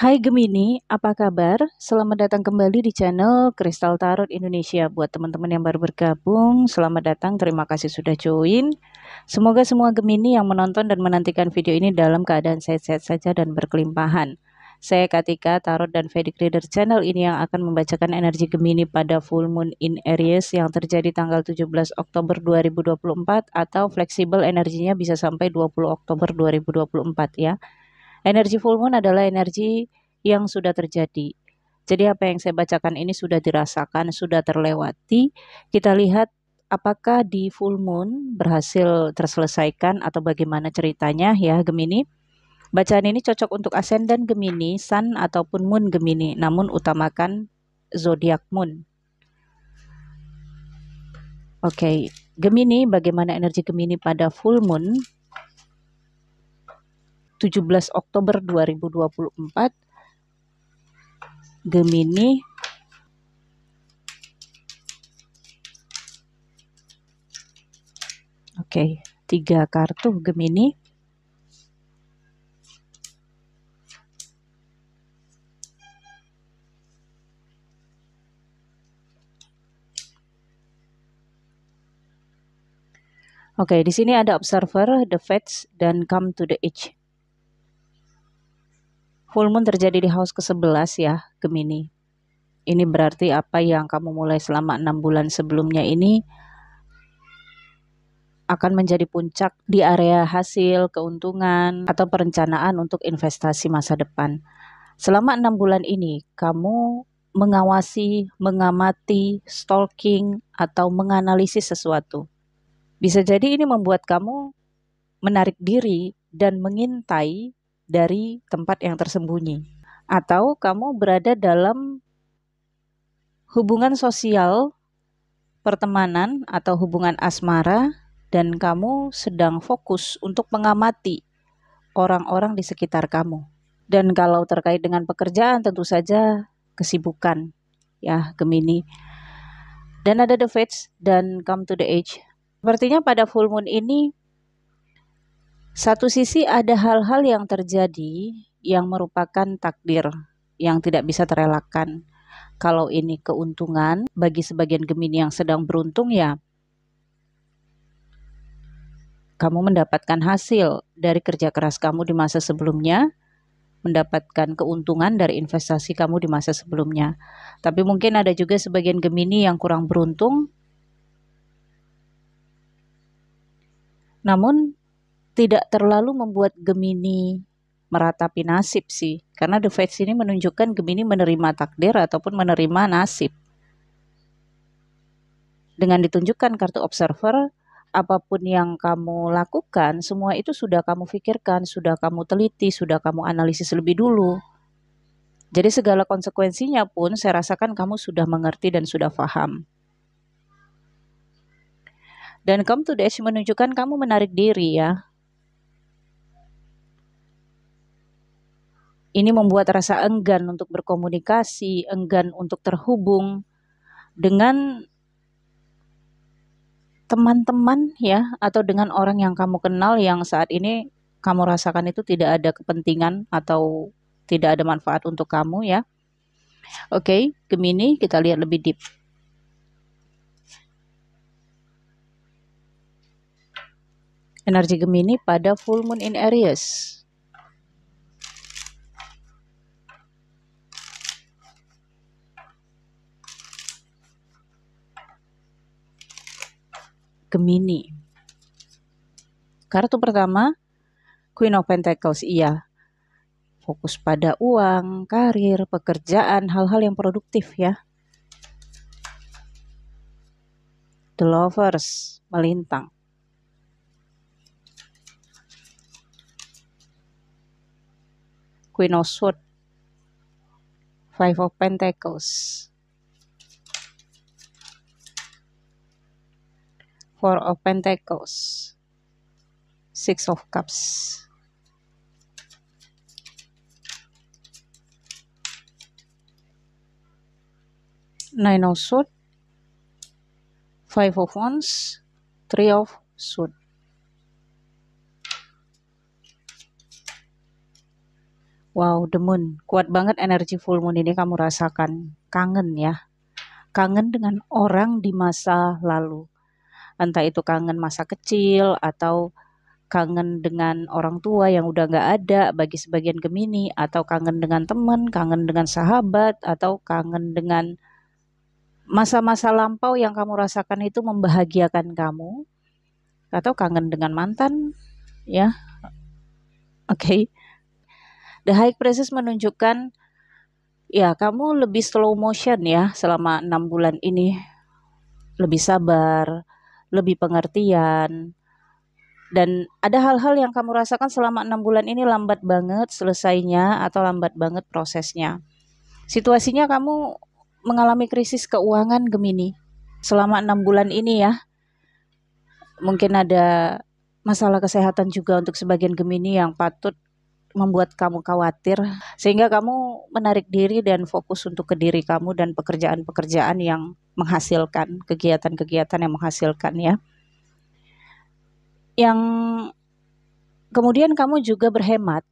Hai Gemini, apa kabar? Selamat datang kembali di channel Kristal Tarot Indonesia. Buat teman-teman yang baru bergabung, selamat datang. Terima kasih sudah join. Semoga semua Gemini yang menonton dan menantikan video ini dalam keadaan sehat-sehat saja dan berkelimpahan. Saya Katika, Tarot dan Vedic Reader Channel ini yang akan membacakan energi Gemini pada full moon in Aries yang terjadi tanggal 17 Oktober 2024 atau fleksibel energinya bisa sampai 20 Oktober 2024 ya. Energi full moon adalah energi yang sudah terjadi. Jadi apa yang saya bacakan ini sudah dirasakan, sudah terlewati. Kita lihat apakah di full moon berhasil terselesaikan atau bagaimana ceritanya ya Gemini. Bacaan ini cocok untuk ascendant Gemini, Sun ataupun Moon Gemini, namun utamakan zodiak Moon. Oke, okay. Gemini bagaimana energi Gemini pada full moon? 17 Oktober 2024 Gemini Oke, okay, tiga kartu Gemini. Oke, okay, di sini ada observer, the fates, dan come to the edge. Full moon terjadi di house ke-11 ya, Gemini. Ini berarti apa yang kamu mulai selama enam bulan sebelumnya ini akan menjadi puncak di area hasil, keuntungan, atau perencanaan untuk investasi masa depan. Selama enam bulan ini, kamu mengawasi, mengamati, stalking, atau menganalisis sesuatu. Bisa jadi ini membuat kamu menarik diri dan mengintai dari tempat yang tersembunyi, atau kamu berada dalam hubungan sosial, pertemanan, atau hubungan asmara, dan kamu sedang fokus untuk mengamati orang-orang di sekitar kamu. Dan kalau terkait dengan pekerjaan, tentu saja kesibukan, ya, Gemini. Dan ada The Fates dan Come to the Age. Sepertinya pada full moon ini satu sisi ada hal-hal yang terjadi yang merupakan takdir yang tidak bisa terelakkan. Kalau ini keuntungan bagi sebagian Gemini yang sedang beruntung ya kamu mendapatkan hasil dari kerja keras kamu di masa sebelumnya, mendapatkan keuntungan dari investasi kamu di masa sebelumnya. Tapi mungkin ada juga sebagian Gemini yang kurang beruntung. Namun tidak terlalu membuat Gemini meratapi nasib sih. Karena The Fates ini menunjukkan Gemini menerima takdir ataupun menerima nasib. Dengan ditunjukkan kartu observer, apapun yang kamu lakukan, semua itu sudah kamu pikirkan, sudah kamu teliti, sudah kamu analisis lebih dulu. Jadi segala konsekuensinya pun saya rasakan kamu sudah mengerti dan sudah paham. Dan come to the edge menunjukkan kamu menarik diri ya, Ini membuat rasa enggan untuk berkomunikasi, enggan untuk terhubung dengan teman-teman ya atau dengan orang yang kamu kenal yang saat ini kamu rasakan itu tidak ada kepentingan atau tidak ada manfaat untuk kamu ya. Oke, Gemini kita lihat lebih deep. Energi Gemini pada full moon in Aries. Gemini. Kartu pertama, Queen of Pentacles, iya. Fokus pada uang, karir, pekerjaan, hal-hal yang produktif ya. The Lovers, melintang. Queen of Swords, Five of Pentacles, Four of Pentacles, Six of Cups. Nine of Swords, Five of Wands, Three of Swords. Wow, the moon. Kuat banget energi full moon ini kamu rasakan. Kangen ya. Kangen dengan orang di masa lalu entah itu kangen masa kecil atau kangen dengan orang tua yang udah nggak ada bagi sebagian Gemini atau kangen dengan teman, kangen dengan sahabat atau kangen dengan masa-masa lampau yang kamu rasakan itu membahagiakan kamu atau kangen dengan mantan ya. Oke. Okay. The High Priestess menunjukkan ya kamu lebih slow motion ya selama enam bulan ini lebih sabar, lebih pengertian. Dan ada hal-hal yang kamu rasakan selama enam bulan ini lambat banget selesainya atau lambat banget prosesnya. Situasinya kamu mengalami krisis keuangan Gemini selama enam bulan ini ya. Mungkin ada masalah kesehatan juga untuk sebagian Gemini yang patut membuat kamu khawatir sehingga kamu menarik diri dan fokus untuk ke diri kamu dan pekerjaan-pekerjaan yang menghasilkan kegiatan-kegiatan yang menghasilkan ya. Yang kemudian kamu juga berhemat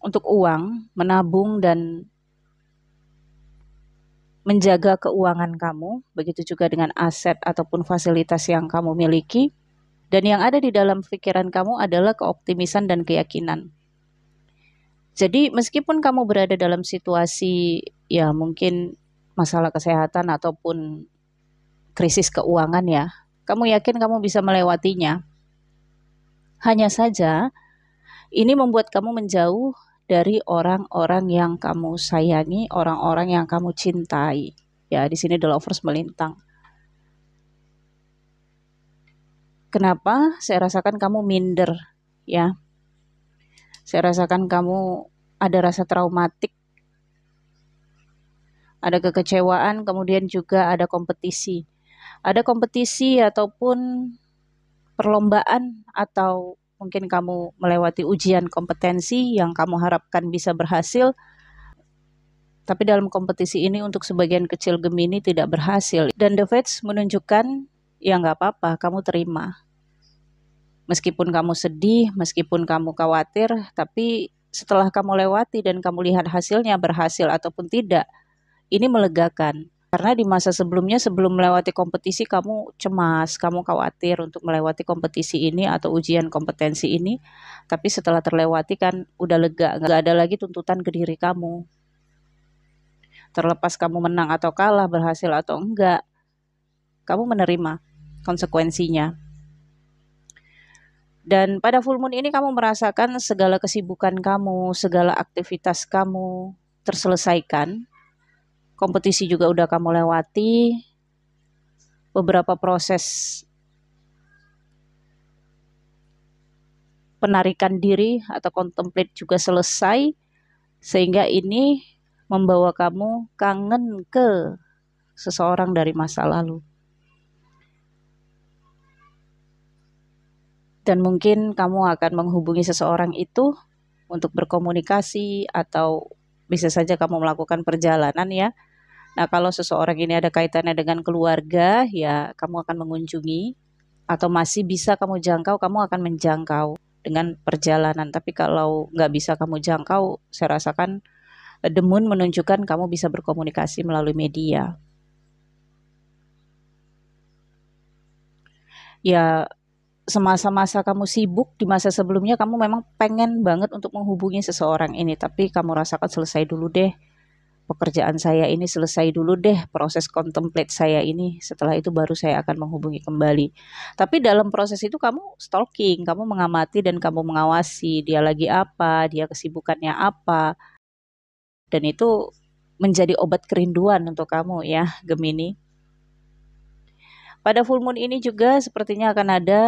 untuk uang, menabung dan menjaga keuangan kamu, begitu juga dengan aset ataupun fasilitas yang kamu miliki. Dan yang ada di dalam pikiran kamu adalah keoptimisan dan keyakinan. Jadi meskipun kamu berada dalam situasi ya mungkin masalah kesehatan ataupun krisis keuangan ya. Kamu yakin kamu bisa melewatinya? Hanya saja ini membuat kamu menjauh dari orang-orang yang kamu sayangi, orang-orang yang kamu cintai. Ya, di sini The Lovers melintang. Kenapa? Saya rasakan kamu minder, ya. Saya rasakan kamu ada rasa traumatik ada kekecewaan, kemudian juga ada kompetisi. Ada kompetisi ataupun perlombaan atau mungkin kamu melewati ujian kompetensi yang kamu harapkan bisa berhasil. Tapi dalam kompetisi ini untuk sebagian kecil Gemini tidak berhasil. Dan The Fates menunjukkan, ya nggak apa-apa, kamu terima. Meskipun kamu sedih, meskipun kamu khawatir, tapi setelah kamu lewati dan kamu lihat hasilnya berhasil ataupun tidak, ini melegakan karena di masa sebelumnya sebelum melewati kompetisi kamu cemas, kamu khawatir untuk melewati kompetisi ini atau ujian kompetensi ini, tapi setelah terlewati kan udah lega, nggak ada lagi tuntutan ke diri kamu. Terlepas kamu menang atau kalah, berhasil atau enggak, kamu menerima konsekuensinya. Dan pada full moon ini kamu merasakan segala kesibukan kamu, segala aktivitas kamu terselesaikan kompetisi juga udah kamu lewati, beberapa proses penarikan diri atau kontemplate juga selesai sehingga ini membawa kamu kangen ke seseorang dari masa lalu. Dan mungkin kamu akan menghubungi seseorang itu untuk berkomunikasi atau bisa saja kamu melakukan perjalanan ya Nah, kalau seseorang ini ada kaitannya dengan keluarga, ya kamu akan mengunjungi atau masih bisa kamu jangkau, kamu akan menjangkau dengan perjalanan. Tapi kalau nggak bisa kamu jangkau, saya rasakan eh, demun menunjukkan kamu bisa berkomunikasi melalui media. Ya, semasa-masa kamu sibuk di masa sebelumnya kamu memang pengen banget untuk menghubungi seseorang ini, tapi kamu rasakan selesai dulu deh pekerjaan saya ini selesai dulu deh proses kontemplate saya ini setelah itu baru saya akan menghubungi kembali tapi dalam proses itu kamu stalking kamu mengamati dan kamu mengawasi dia lagi apa dia kesibukannya apa dan itu menjadi obat kerinduan untuk kamu ya Gemini pada full moon ini juga sepertinya akan ada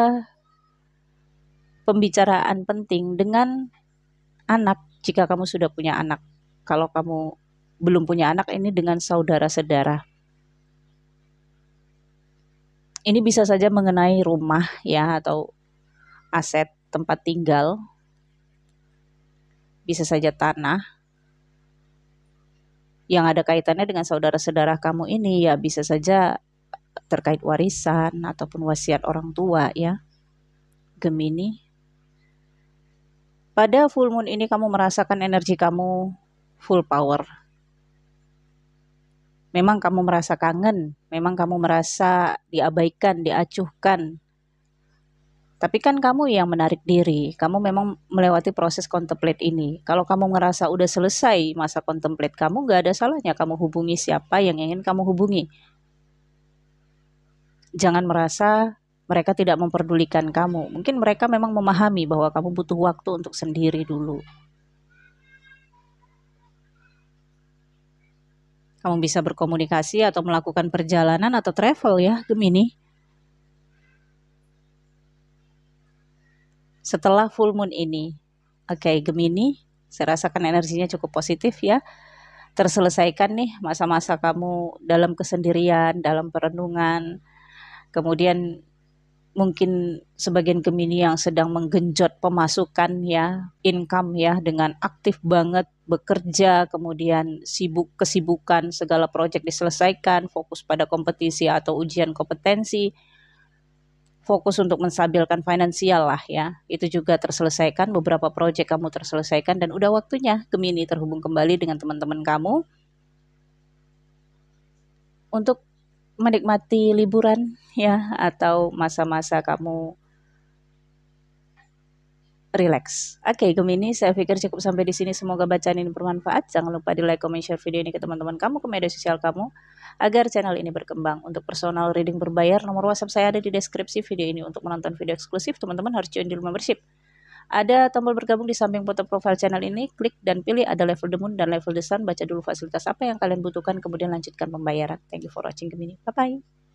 pembicaraan penting dengan anak jika kamu sudah punya anak kalau kamu belum punya anak ini dengan saudara sedara. Ini bisa saja mengenai rumah ya atau aset tempat tinggal. Bisa saja tanah yang ada kaitannya dengan saudara-saudara kamu ini ya bisa saja terkait warisan ataupun wasiat orang tua ya. Gemini. Pada full moon ini kamu merasakan energi kamu full power memang kamu merasa kangen, memang kamu merasa diabaikan, diacuhkan. Tapi kan kamu yang menarik diri, kamu memang melewati proses kontemplate ini. Kalau kamu merasa udah selesai masa kontemplate kamu, gak ada salahnya kamu hubungi siapa yang ingin kamu hubungi. Jangan merasa mereka tidak memperdulikan kamu. Mungkin mereka memang memahami bahwa kamu butuh waktu untuk sendiri dulu. Kamu bisa berkomunikasi atau melakukan perjalanan atau travel ya, Gemini. Setelah full moon ini, oke okay, Gemini, saya rasakan energinya cukup positif ya. Terselesaikan nih masa-masa kamu dalam kesendirian, dalam perenungan. Kemudian mungkin sebagian Gemini yang sedang menggenjot pemasukan ya, income ya dengan aktif banget bekerja, kemudian sibuk kesibukan, segala proyek diselesaikan, fokus pada kompetisi atau ujian kompetensi, fokus untuk menstabilkan finansial lah ya. Itu juga terselesaikan, beberapa proyek kamu terselesaikan dan udah waktunya Gemini terhubung kembali dengan teman-teman kamu untuk menikmati liburan ya atau masa-masa kamu relax. Oke, okay, Gemini, saya pikir cukup sampai di sini. Semoga bacaan ini bermanfaat. Jangan lupa di like, comment, share video ini ke teman-teman kamu, ke media sosial kamu, agar channel ini berkembang. Untuk personal reading berbayar, nomor WhatsApp saya ada di deskripsi video ini. Untuk menonton video eksklusif, teman-teman harus join di membership. Ada tombol bergabung di samping foto profil channel ini, klik dan pilih ada level the moon dan level the sun, baca dulu fasilitas apa yang kalian butuhkan, kemudian lanjutkan pembayaran. Thank you for watching Gemini, bye-bye.